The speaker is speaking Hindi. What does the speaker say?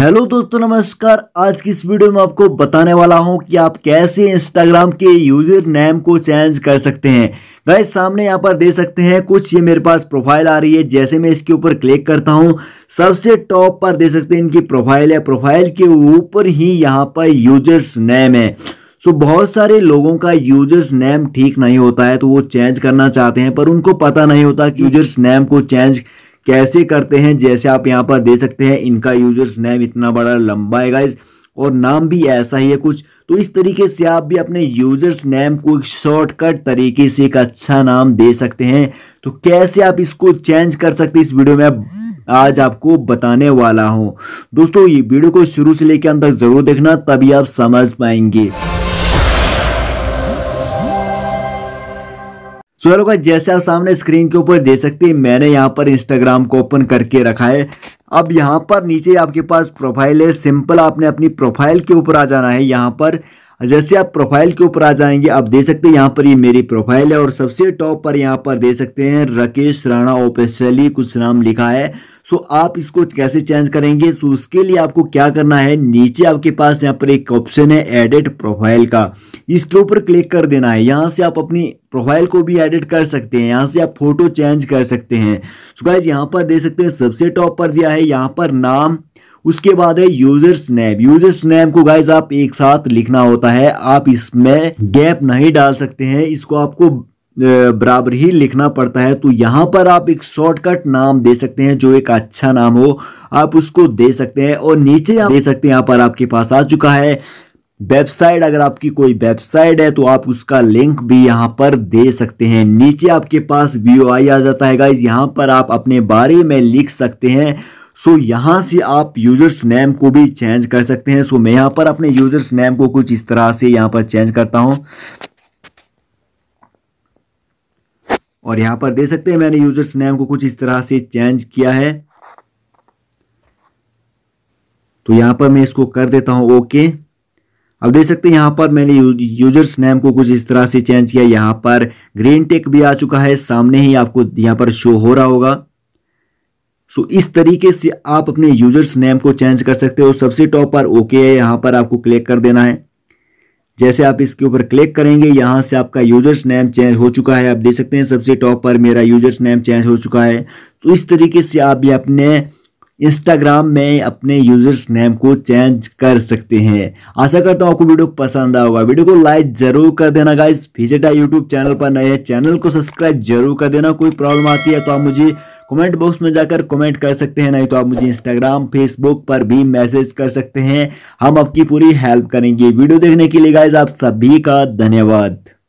हेलो दोस्तों नमस्कार आज की इस वीडियो में आपको बताने वाला हूं कि आप कैसे इंस्टाग्राम के यूजर नेम को चेंज कर सकते हैं गाइस सामने यहाँ पर दे सकते हैं कुछ ये मेरे पास प्रोफाइल आ रही है जैसे मैं इसके ऊपर क्लिक करता हूँ सबसे टॉप पर दे सकते हैं इनकी प्रोफाइल है प्रोफाइल के ऊपर ही यहाँ पर यूजर्स नेम है सो so, बहुत सारे लोगों का यूजर्स नेम ठीक नहीं होता है तो वो चेंज करना चाहते हैं पर उनको पता नहीं होता कि यूजर्स नेम को चेंज कैसे करते हैं जैसे आप यहाँ पर दे सकते हैं इनका यूजर्स नेम इतना बड़ा लंबा है गाइज और नाम भी ऐसा ही है कुछ तो इस तरीके से आप भी अपने यूजर्स नेम को एक शॉर्टकट तरीके से एक अच्छा नाम दे सकते हैं तो कैसे आप इसको चेंज कर सकते हैं इस वीडियो में आज आपको बताने वाला हूँ दोस्तों ये वीडियो को शुरू से लेकर अंत तक जरूर देखना तभी आप समझ पाएंगे सो हेलो जैसे आप सामने स्क्रीन के ऊपर दे सकते हैं मैंने यहाँ पर इंस्टाग्राम को ओपन करके रखा है अब यहाँ पर नीचे आपके पास प्रोफाइल है सिंपल आपने अपनी प्रोफाइल के ऊपर आ जाना है यहाँ पर जैसे आप प्रोफाइल के ऊपर आ जाएंगे आप देख सकते हैं यहाँ पर ये मेरी प्रोफाइल है और सबसे टॉप पर यहाँ पर देख सकते हैं राकेश राणा ऑफिशियली कुछ नाम लिखा है सो आप इसको कैसे चेंज करेंगे सो उसके लिए आपको क्या करना है नीचे आपके पास यहाँ पर एक ऑप्शन है एडिट प्रोफाइल का इसके ऊपर क्लिक कर देना है यहाँ से आप अपनी प्रोफाइल को भी एडिट कर सकते हैं यहाँ से आप फोटो चेंज कर सकते हैं सो गाइज यहाँ पर देख सकते हैं सबसे टॉप पर दिया है यहाँ पर नाम उसके बाद है यूजर स्नैप यूजर स्नैप को गाइज आप एक साथ लिखना होता है आप इसमें गैप नहीं डाल सकते हैं इसको आपको बराबर ही लिखना पड़ता है तो यहाँ पर आप एक शॉर्टकट नाम दे सकते हैं जो एक अच्छा नाम हो आप उसको दे सकते हैं और नीचे आप दे सकते हैं यहाँ पर आपके पास आ चुका है वेबसाइट अगर आपकी कोई वेबसाइट है तो आप उसका लिंक भी यहाँ पर दे सकते हैं नीचे आपके पास वी आ जाता है गाइज यहाँ पर आप अपने बारे में लिख सकते हैं सो यहाँ से आप यूजर्स नेम को भी चेंज कर सकते हैं सो मैं यहाँ पर अपने यूजर्स नेम को कुछ इस तरह से यहाँ पर चेंज करता हूँ और यहाँ पर दे सकते हैं मैंने यूजर्स नेम को कुछ इस तरह से चेंज किया है तो यहाँ पर मैं इसको कर देता हूँ ओके अब देख सकते हैं यहाँ पर मैंने यूजर्स नेम को कुछ इस तरह से चेंज किया यहाँ पर ग्रीन टेक भी आ चुका है सामने ही आपको यहाँ पर शो हो रहा होगा सो इस तरीके से आप अपने यूजर्स नेम को चेंज कर सकते हो सबसे टॉप पर ओके है यहाँ पर आपको क्लिक कर देना है जैसे आप इसके ऊपर क्लिक करेंगे यहाँ से आपका यूजर्स नेम चेंज हो चुका है आप देख सकते हैं सबसे टॉप पर मेरा यूजर्स नेम चेंज हो चुका है तो इस तरीके से आप भी अपने इंस्टाग्राम में अपने यूजर्स नेम को चेंज कर सकते हैं आशा करता हूँ आपको वीडियो पसंद आया होगा वीडियो को लाइक जरूर कर देना गाइज फिजेटा यूट्यूब चैनल पर नए चैनल को सब्सक्राइब जरूर कर देना कोई प्रॉब्लम आती है तो आप मुझे कमेंट बॉक्स में जाकर कमेंट कर सकते हैं नहीं तो आप मुझे इंस्टाग्राम फेसबुक पर भी मैसेज कर सकते हैं हम आपकी पूरी हेल्प करेंगे वीडियो देखने के लिए गाइज आप सभी का धन्यवाद